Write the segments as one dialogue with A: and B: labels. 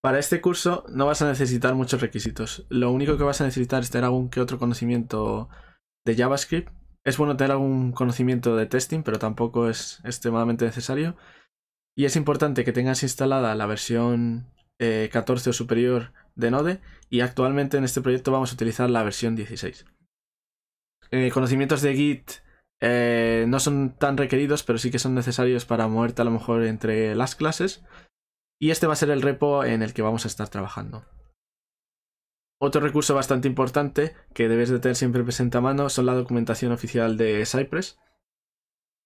A: Para este curso no vas a necesitar muchos requisitos. Lo único que vas a necesitar es tener algún que otro conocimiento de JavaScript. Es bueno tener algún conocimiento de testing, pero tampoco es extremadamente necesario. Y es importante que tengas instalada la versión 14 eh, o superior de Node y actualmente en este proyecto vamos a utilizar la versión 16. Eh, conocimientos de Git eh, no son tan requeridos, pero sí que son necesarios para moverte a lo mejor entre las clases y este va a ser el repo en el que vamos a estar trabajando. Otro recurso bastante importante que debes de tener siempre presente a mano son la documentación oficial de Cypress.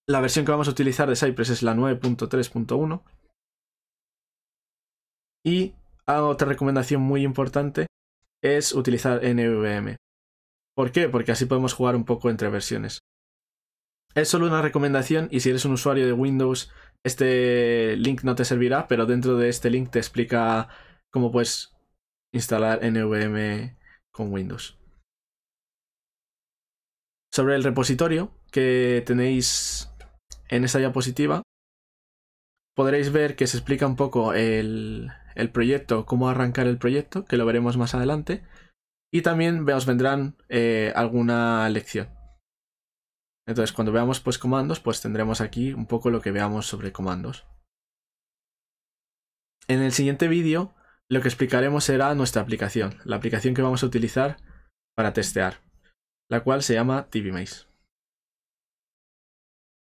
A: La versión que vamos a utilizar de Cypress es la 9.3.1. Y ah, otra recomendación muy importante es utilizar NVM. ¿Por qué? Porque así podemos jugar un poco entre versiones. Es solo una recomendación y si eres un usuario de Windows este link no te servirá, pero dentro de este link te explica cómo puedes instalar NVM con Windows. Sobre el repositorio que tenéis en esta diapositiva, podréis ver que se explica un poco el, proyecto, cómo arrancar el proyecto, que lo veremos más adelante, y también os vendrán eh, alguna lección. Entonces, cuando veamos pues comandos, pues tendremos aquí un poco lo que veamos sobre comandos. En el siguiente vídeo, lo que explicaremos será nuestra aplicación, la aplicación que vamos a utilizar para testear, la cual se llama TVMaze.